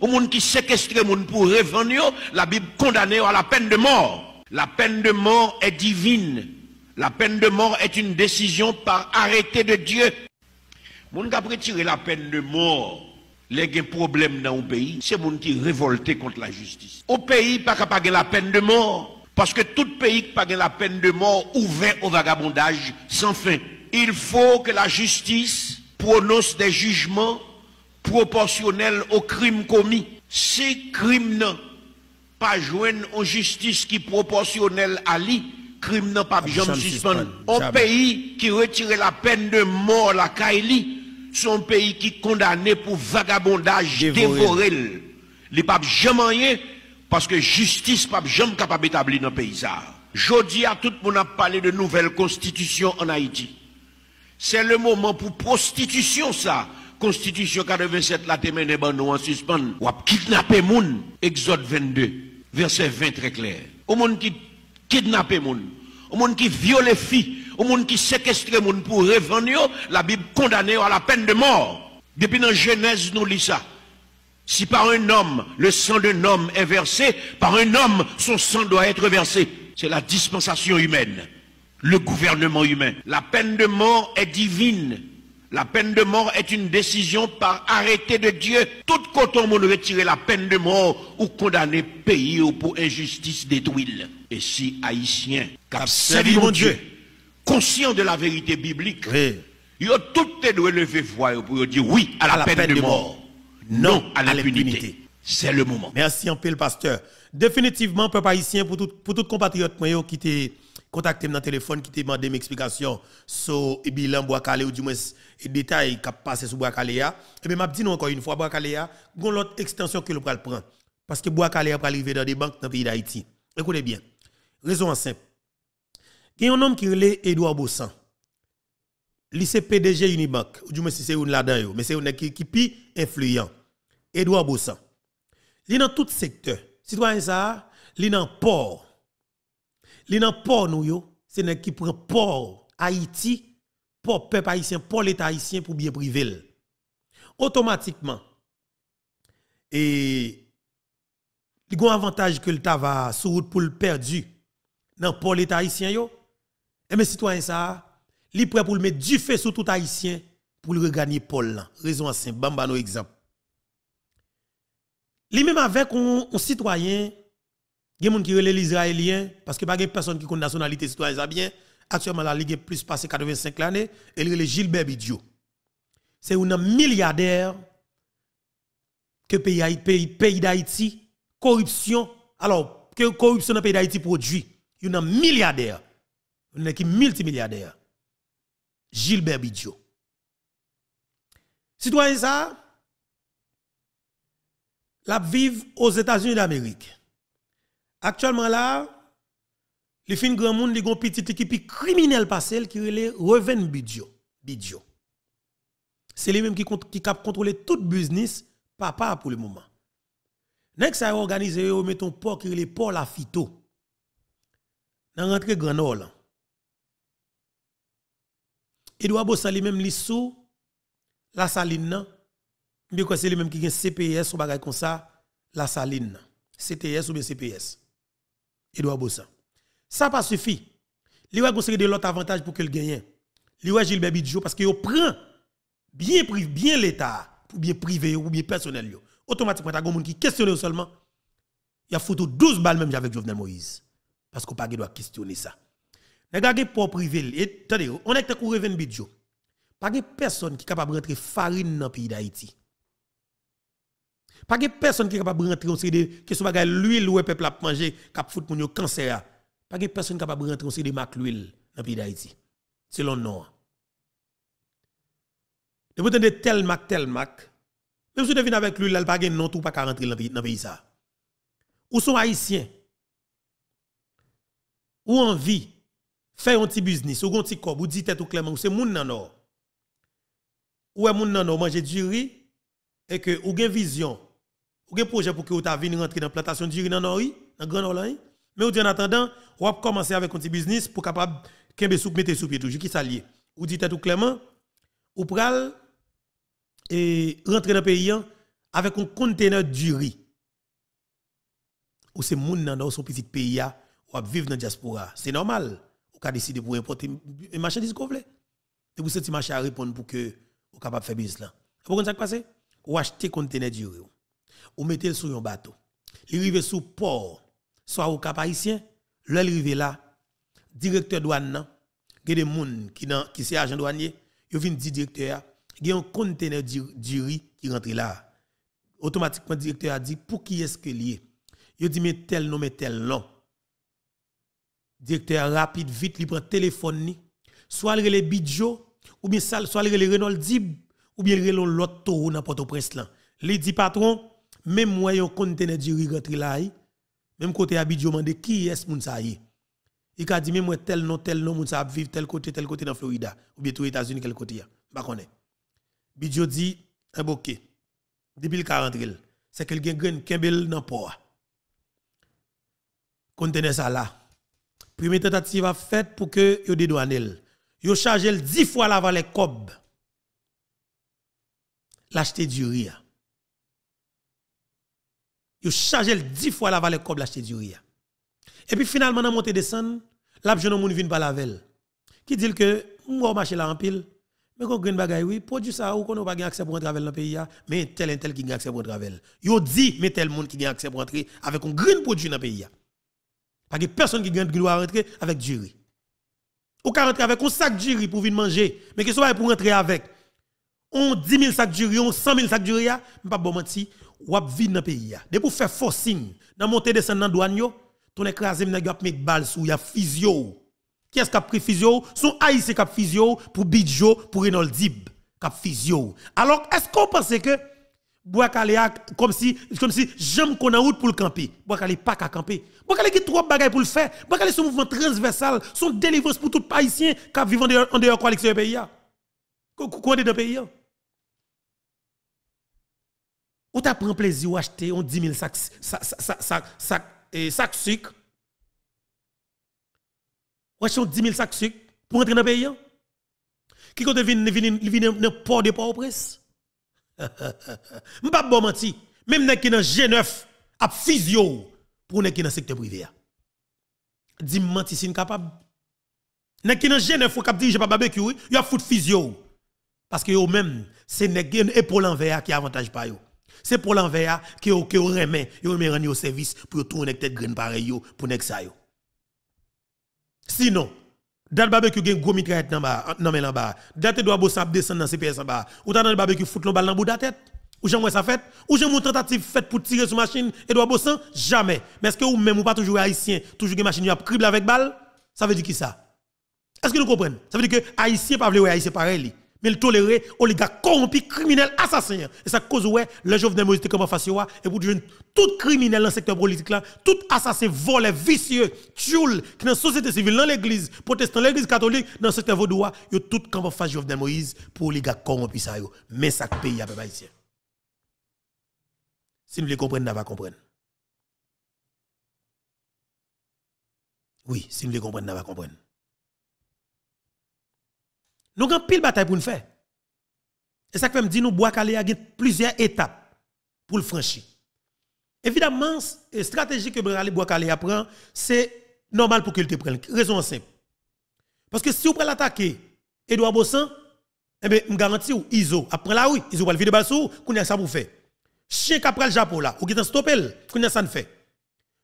ou monde qui séquestre monde pour revendre, la Bible condamne à la peine de mort. La peine de mort est divine. La peine de mort est une décision par arrêté de Dieu. Mon qui a retiré la peine de mort, les problèmes dans le pays, c'est monde qui révolté contre la justice. Au pays, pas capable la peine de mort. Parce que tout pays qui n'a la peine de mort ouvert au vagabondage sans fin. Il faut que la justice prononce des jugements proportionnel au crime commis. Si crime n'a pas joindre en justice qui proportionnelle à lui, crime n'a pas ah, jamais suspendre. Un pays qui retire la peine de mort la Kaili, son pays qui condamné pour vagabondage, dévoré. Il pas jamais rien parce que justice pas jamais capable d'établir dans le pays. Jodi à tout le monde a parlé de nouvelle constitution en Haïti. C'est le moment pour prostitution ça. Constitution 87 la témène mené en suspens. Ou à kidnapper moun. Exode 22, verset 20 très clair. Au monde qui kidnapper moun, au monde qui viole filles, au monde qui séquestre moun pour revenir, la Bible condamne à la peine de mort. Depuis dans Genèse nous lisons. ça. Si par un homme, le sang d'un homme est versé, par un homme, son sang doit être versé. C'est la dispensation humaine, le gouvernement humain. La peine de mort est divine. La peine de mort est une décision par arrêté de Dieu. Tout coton monde retirer la peine de mort ou condamner pays ou pour injustice détruite. Et si haïtien, cap mon Dieu, conscient de la vérité biblique, il ils ont tout levé lever voix pour dire oui à la, peine, de, mort, non à, la l'impunité. C'est le moment. Merci en le pasteur. Définitivement, peuple haïtien, pour toutes pour compatriotes compatriote qui t'est contacté dans le téléphone qui te demandé une explication sur le bilan bois calé ou du moins les détails qui passé sur bois calé. Et eh bien, m'a dit encore une fois, bois calé, il l'autre extension que le pral prend. Parce que bois calé va arriver dans des banques dans le pays d'Haïti. Écoutez bien. Raison simple. Il y a un homme qui est Edouard Bossan. Lycée PDG Unibank, ou du moins si c'est une là mais c'est un qui, qui plus influent. Edouard Bossan. Il est dans tout secteur. Citoyen ça, il est dans port li nan port nous yo, c'est nèg ki prend port Haïti, port peuple haïtien, pour l'état haïtien pour bien privé. Automatiquement et li gon avantage que le tava sur route pour le perdu dans port l'état haïtien yo. Et mes citoyens ça, li prêt pour le mettre du feu sur tout haïtien pour le regagner Paul Raison simple, Bamba no exemple. Li même avec un citoyen il y a des gens qui relèvent l'Israélien parce que pas de personne qui connaît la nationalité citoyenne Actuellement, la Ligue est plus passé 85 l'année. Elle relève Gilbert Bidio. C'est un milliardaire que pays, pays, pays d'Haïti, corruption. Alors, que corruption dans le pays d'Haïti produit. Il y a un milliardaire. Un multimilliardaire. Gilbert Bidio. Citoyen ça, la vive aux États-Unis d'Amérique. Actuellement là, les fins grand monde, une petite équipe criminelle passée qui relève Reven Bidjo. Bidjo. C'est les mêmes qui qui cap contrôler tout business papa pour le moment. Next ça organisé yo un port qui le port la fito. Dans rentrée Grand Nord là. doit s'en aller même li sous la saline nan. Bien que c'est lui même qui un CPS ou bagay comme ça, la saline CTS ou bien CPS doit Bossa. Ça pas suffit. Lui a de l'autre avantage pour que gagne. Lui Gilbert Bidjo parce qu'il prend bien, bien l'État, pour bien privé ou bien personnel. Automatiquement, il y a qui questionne seulement. Il y a photo 12 balles même avec Jovenel Moïse. Parce qu'on ne doit pas questionner ça. qui pour privé. Attendez, on est à Bidjo. Pas de personne qui est capable de rentrer farine dans le pays d'Haïti. Pas de personne qui est capable de rentrer en CD, qui soit l'huile ou le peuple a mangé, qui a foutu mon cancer. Pas de personne qui est capable de rentrer en CD, marque l'huile dans le pays d'Haïti. Selon nous. Et vous tenez tel mac, tel mac. Même si vous venez avec l'huile, là, pas de nom tout pas rentrer dans le pays Où Ou sont haïtiens? Ou envie? Faire un petit business, ou un petit corps, ou dit tête ou clairement, ou c'est moun nan or. Ou est moun nan or, manger du riz, et que ou gen vision ou un projet pour que vous vienne rentrer dans la plantation du riz dans Nord, dans Grand Nord. Mais ou dit en attendant, vous avez commencé avec un petit business pour capable qu'un sous mettre sous pied Je qui s'allie. Ou dit tout clairement, On pral et rentrer dans le pays hein, avec un conteneur du riz. Ou c'est gens dans son petit pays ou vivre dans la diaspora. C'est normal. Ou ka décider pour importer une marchandise qu'on veut. Et vous sentez marché à répondre pour que vous capable de faire business là. Vous comprenez ça qui passe? Ou acheter conteneur du riz ou mettez sur un bateau. Il arrive sous port, soit au Cap Haïtien, là arrive là, directeur douane, il y a des gens qui sont qui agent douaniers, ils viennent dire directeur, il y a un conteneur du riz qui rentre là. Automatiquement, directeur a dit pour qui est-ce que lié Il dit mais tel nom, mais tel nom. Directeur rapide, vite, il prend le téléphone, soit il relais Bidjo, ou bien soit il relais Renault Dib, ou bien il Lotto l'autre dans Port-au-Prince. Il dit patron, même moi, yon conteneur du riz rentré là, même côté Abidjan, demandé qui est ce moun sa Il a dit, même moi, tel nom, tel nom, moun sa vivre tel côté, tel côté dans Florida, ou bien les États-Unis, quel côté. Je ne Bidjo dit, un eh, bokeh, depuis le 40 c'est quelqu'un qui a Kembel dans le port. Conteneur ça là. Première tentative a faite pour que yo dédouanel. Yo chargé 10 fois la valeur cob. L'acheter du riz yo chargé 10 fois la valeur comme l'acheter du riz. Et puis finalement, dans montée descendre, là, jeune homme vient pa la velle. Qui dit que, moi, marché là en pile, mais qu'on grand bagay, oui, produit ça, ou qu'on n'a pas accès pour entrer dans le pays, hein. mais tel et tel qui a accès pour entrer avec. Yo dit, mais tel monde qui a accès pour entrer avec un grand produit dans le pays. Hein. Parce que personne qui gagne de rentrer avec du riz. Ou rentrer avec un sac de riz pour venir manger, mais que ce soit pour rentrer avec. On 10 000 sacs de riz, on 100 000 sacs de riz, hein. je pas bon mentir, ou ap vide dans pays De pour faire forcing, dans monter descend dans douane yo, ton écrasé nèg ap balles balle sou y a physio. Qui est-ce qui a pris physio Son Aïs qui a physio pour Bidjo, pour Renol Dib, qui Alors, est-ce qu'on pense que Boakalea, comme si, comme si j'aime qu'on a route pour le camper. Boakale pas qu'à camper. Boakale qui trois bagay pour le faire. Boakale son mouvement transversal, son délivrance pour tout haïtien qui vivent en dehors de la pays. Qu'on est dans pays ou t'as pris plaisir ou acheter on 10 000 sacs sac, sac, sac, sac sucre. Ou acheter 10 000 sacs sucre pour entrer dans le pays. Hein? Qui compte venir dans le port de Port-au-Prince? Je ne pas bon mentir. Même dans le G9, à physio pour être dans le secteur privé. Hein? Dis-moi si c'est capable. Nèg qui dans G9 ou cap dirige pas barbecue, Il a foutu physio. Parce que vous même c'est une épaule en verre qui avantage pas vous. C'est pour l'envers hein, qui au remet, vous remet au service pour tourner tête graine pareil pour nek ça yo. Sinon, date barbecue gen gros mitraillette nan ba nan men lan ba. Date doit bossa descendre dans CPS en bas. Ou t'as dans barbecue fout le balle dans bout de tête. Ou j'aime ça fait ou j'aime une tentative faite pour tirer sur machine et doit bosser jamais. Mais est-ce que ou même ou pas toujours haïtien, toujours gen machine a crible avec balle, ça veut dire qui ça Est-ce que nous comprenons Ça veut dire que haïtien pas être haïtien pareil mais il tolérait oligarque corrompu, criminel, assassin. Et ça cause ouais, le Jovenel Moïse comment face et pour dire tout criminel dans le secteur politique là, tout assassin, volé, vicieux, tchoul, qui dans la société civile, dans l'église, protestant, l'église catholique, dans le secteur vaudois, yo tout comment face Jovenel Moïse pour oligarque corrompu ça Mais ça pays à peu ici. Si nous les comprenons, nous va comprendre. Oui, si nous les comprenons, nous va comprendre. Nous avons pile bataille pour nous faire. Et ça que me dit nous bois calé a plusieurs étapes pour le franchir. Évidemment, la stratégie que Bralé bois calé prend, c'est normal pour qu'il te prenne. Raison simple. Parce que si vous prenez l'attaquer Edouard Bossan, eh bien, je garantis ou ISO, après la oui, ISO va le fil de sur, qu'on a ça pour faire. Chien qu'après le Japon là, ou qui t'en stopper, qu'on a ça ne fait.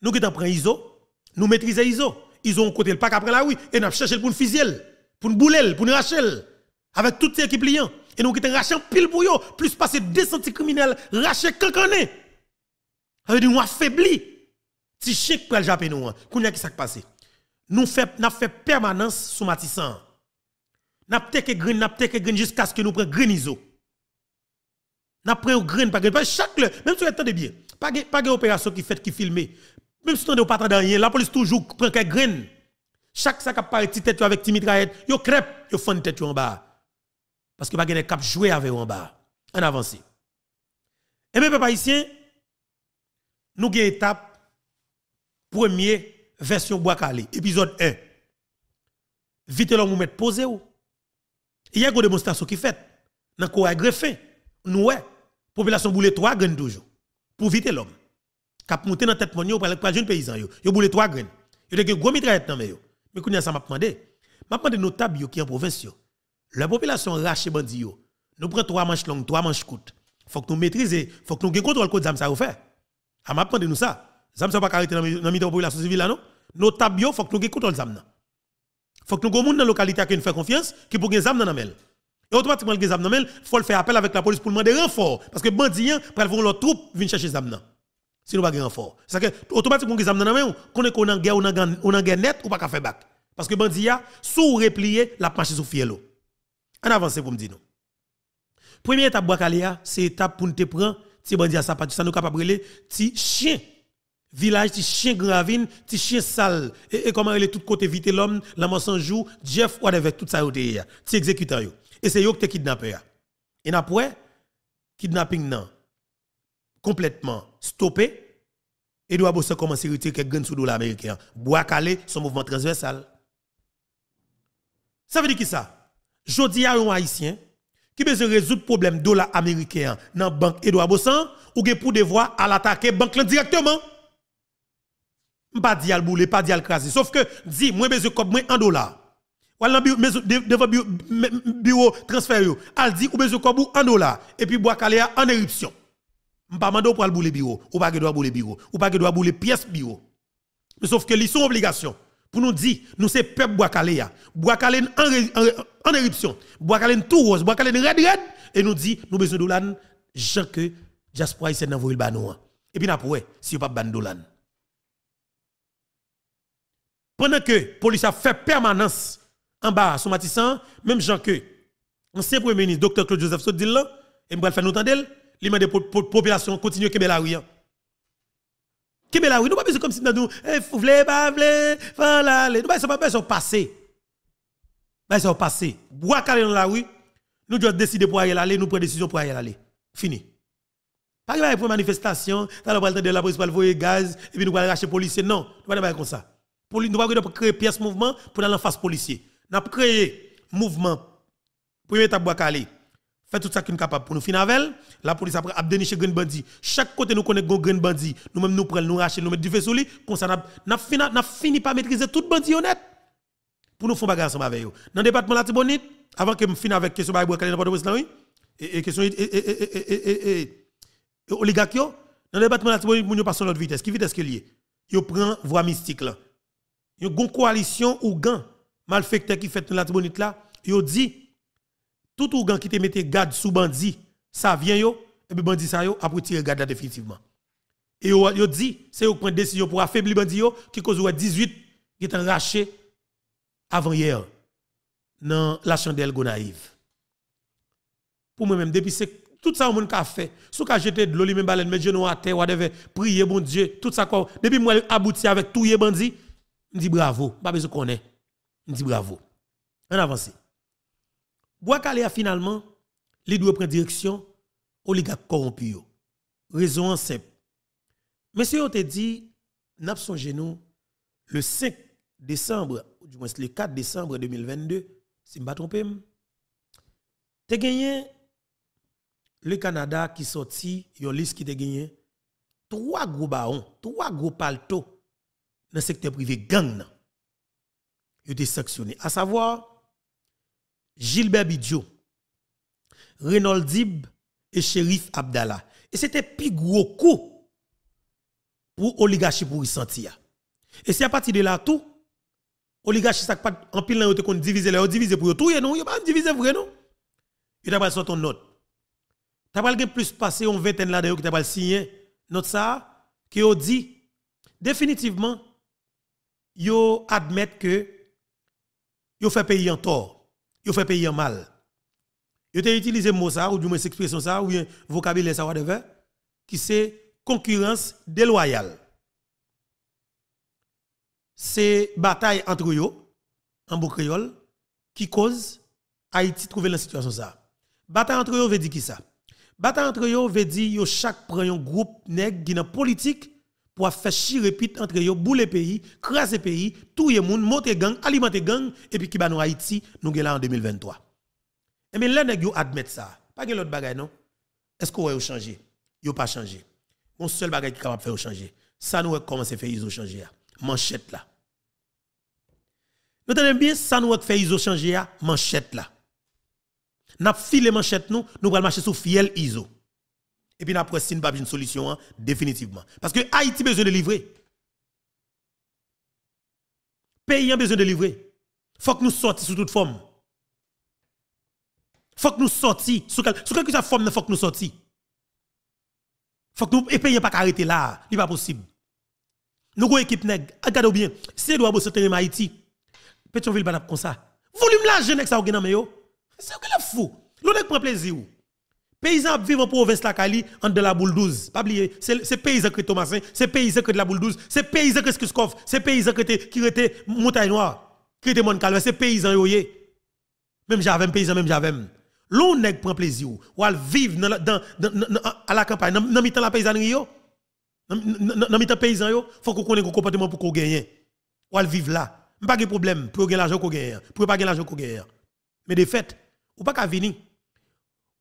Nous qui t'en prend ISO, nous maîtriser ISO. ISO on côté le pack après la oui, et nous cherché pour le fusil pour nous bouler, pour nous racheter, avec toute équipe liant. Et nous qui racheter en pile pour eux, plus passer 200 criminels, rachet quelqu'un n'est. nous affaibli. Si chèque pour le nous. Hein. Qu'on qui s'est passé. Nous fait fait permanence sous Matissan. N'a teke grain, n'a grain jusqu'à ce que nous prenions des iso. N'a prenons grain pas chaque même si vous avez bien, pas pas opération qui fait qui filmées, Même si on est pas dans rien, la police toujours prend des graines. Chaque sac apparaît ti tête avec mitraillette, yo crêpe, yo fond tête en bas. Parce que pas gagne cap jouer avec en bas. En avance. Et mes papa ici, nous étape première version bois calé, épisode 1. Vite l'homme mettre posé ou. Il y a une démonstration qui fait dans quoi greffé. Nous la population boule trois graines toujours pour vite l'homme. Cap monter dans tête mon yo pour le paysan yo. Yo boule trois graines. Yo te gros mitraillette dans yo. Mais qu'on ça m'a demandé. M'a demandé nos tables qui en province La population rache bandi yo. Nous prenons trois manches longues, trois manches courtes. Faut que nous il faut que nous contrôlions contrôle que ça ça fait. Ah, m'a demandé nous ça. Zam ça pas arrêter dans dans la population civile là non. Notable faut que nous contrôlions contrôle zam Faut que nous gagne dans la localité qui nous fait confiance qui pour gagne zam dans mel. Et automatiquement le zam dans il faut le faire appel avec la police pour demander renfort parce que bandits pour vont leur troupe venir chercher zam gens si nous pas de fort. C'est que automatiquement nous avons dans qu'on est qu'on en guerre on en guerre net ou pas faire back parce que bandia sous replié la marche sous fielo. En avance pour me dire non. Première étape Bakalia, c'est étape pour nous te prendre si bandia ça pas ça nous capable reler ti chien village ti chien gravine ti chien sale et, comment il est tout côté vite l'homme la sans jour Jeff avec tout ça yoté ti exécutant yo et c'est yo qui te kidnapper et après kidnapping non complètement stoppé, Edouard Bosson commence à retirer quelques graines sous dollars américain. Bois calé, son mouvement transversal. Ça veut dire qui ça? Jodi a un haïtien qui besoin résoudre problème dollar américain dans banque Edouard Bosson ou pour devoir à l'attaquer banque directement. Pas dit à bouler, pas dit à craser. Sauf que dit moi besoin comme moi en dollars. Ou alors devant bureau transfert, elle dit ou besoin comme en dollars et puis bois calé en éruption pas mandé pour le bureau, ou pas que doit bouler bureau, ou pas que doit bouler pièce bureau. Mais sauf que li sont obligation pour nous dire, nous c'est peuple Boakaleya. Boakale en, en, éruption, Boakale tout rose, en red red, et nous dit, nous besoin de Jean que diaspora ici dans le Et puis nous si pas ban l'an. Pendant que la police a fait permanence en bas, son matissant même Jean que ancien premier ministre, docteur Claude Joseph Sodil, et nous faire nous entendre, les mains population continue à la rue. Qui hein. la rue? Nous pas besoin comme si nous nous, eh, vous voulez pas, voulez, voilà, nous pas besoin passer. Pas besoin Bois calé dans la rue, nous devons décider pour aller aller, nous prenons décision pour aller aller. Fini. Pas de pour manifestation, nous va de la police pour le gaz, et puis nous allons racheter policiers. Non, nous ne pas comme ça. Nous ne pas créer pièce mouvement pour aller en face policier. Nous avons créé mouvement pour y à bois calé fait tout ça qu'une est capable pour nous finir avec la police après a déniché grand bandi chaque côté nous connaît grand bandit nous même nous prenons nous rachetons nous mettons du feu sur lui comme ça n'a fini fini par maîtriser tout bandit honnête pour nous faire bagarre ensemble avec eux dans le département la Tibonite avant que je finisse avec question la calé n'importe où oui et question et oligarque dans le département la Tibonite nous passons notre vitesse qui vitesse qu'il lié il prend voie mystique là une une coalition ou gang malfaiteur qui fait dans la Tibonite là yo dit tout ou qui te mette garde sous bandit, ça vient yo, et puis bandit ça yo, après tirer garde définitivement. Et yo, yo dit, c'est au point décision pour affaiblir bandit yo, qui cause 18 qui est arraché avant hier dans la chandelle Gonaïve. Pour moi-même, depuis c'est tout ça, on a fait. Sous qu'a jeté de l'eau, même balène, mais je à a terre, whatever, prier bon Dieu, tout ça. Quoi. Depuis moi, abouti avec tout les bandit, je dis bravo, pas besoin qu'on est. Je dis bravo. On avance a finalement, les deux prendre direction oligarque corrompu. Raison en simple. Monsieur, on te dit, n'a nous, le 5 décembre, ou du moins le 4 décembre 2022, si je ne me trompe pas, gagné le Canada qui sorti, une liste qui te gagné, trois gros barons, trois gros palto dans le secteur privé gang. Ils ont été sanctionnés. À savoir, Gilbert Bidjo, Renold Dib et Sheriff Abdallah. Et c'était plus gros coup pour l'oligarchie pour y sentir. Et c'est à partir de là tout, l'oligarchie ça pas en pile là, on divisé là, on diviser pour tout, non, il pas divisé vrai non. Il a pas sorti une note. T'as pas plus passé en vingtaine là d'ailleurs qui a pas signé note ça qui a dit définitivement yo admettent que yo fait payer en tort yo fait payer mal. Yo te utilisé mot ça ou du moins expression ça ou un vocabulaire ça qui c'est concurrence déloyale. C'est bataille entre eux en beau qui cause Haïti trouver la situation ça. Bataille entre eux veut dire qui ça Bataille entre eux veut dire yo chaque prend un groupe nèg qui dans politique pour faire chier pit entre eux, boule pays, craser pays, tout le monde, monter gang, alimenter gang, et puis qui va nous Haïti, nous sommes là en 2023. Et eh bien là, nous admet ça. Pas de l'autre bagay, non? Est-ce qu'on va changer? Yo pas changé. Mon seul bagay qui est capable de faire changer. Ça nous comment à fait, iso changer hein? Manchette là. Nous tenons bien, ça nous fait, Iso changer. Hein? Manchette là. avons filé manchette nous, nous allons marcher sur fiel ISO. Et puis, après, si nous pas une solution, hein, définitivement. Parce que Haïti a besoin de livrer. Pays a besoin de livrer. Faut que nous sortions sous toute forme. Faut que nous sortions. Sous, quelque sous quelque forme, faut que nous sortions. Faut que nous, et pays pas arrêter là. Ce n'est pas possible. Nous avons une équipe Regardez bien. Si nous avons terrain Haïti, Pétionville va comme ça. Volume là, que ça sais pas. c'est que le fou. L'on prend plaisir paysans vivent en province la Cali, en de la boule 12. Pas oublier, c'est paysan que Thomasin, c'est paysan que de la boule 12, c'est paysan que Skuskov, c'est paysan que qui était montagne noire, qui était mon c'est paysan yoye. Même j'avais paysan, même j'avais. L'on nèg prend plaisir, ou al vivre dans, à la campagne, dans mitan la paysannerie yo. Dans mitan paysan yo, faut qu'on connaisse le comportement pour qu'on gagne. Ou al vivre là. Pas de problème pour gagner l'argent qu'on gagne, pour pas gagner l'argent qu'on gagne. Mais de fait, ou pas qu'à venir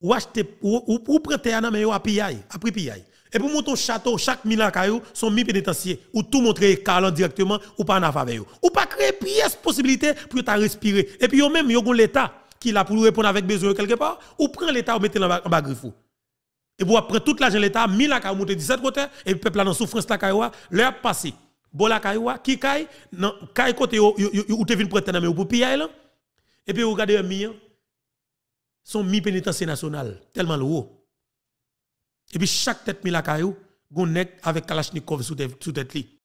ou acheter ou, ou, ou prêter à mais à PI après et pour monter au château chaque mille caillou sont mis pénitentiaires, ou tout montrer calant directement ou pas en avec ou pas créer pièce possibilité pour ta respirer et puis vous même yo l'état qui l'a pour répondre avec besoin quelque part ou prend l'état ou mettez en bas et pour après toute l'argent de l'état mille la caillou monter 17 côtés, et le peuple en souffrance la caillou l'heure passé bon la caillou qui caille non caille côté ou te vinn prêter la ou pour PI et puis regardez un million son mi pénitencier national, tellement le Et puis chaque tête mis la caillou, gon avec Kalachnikov sous tête li.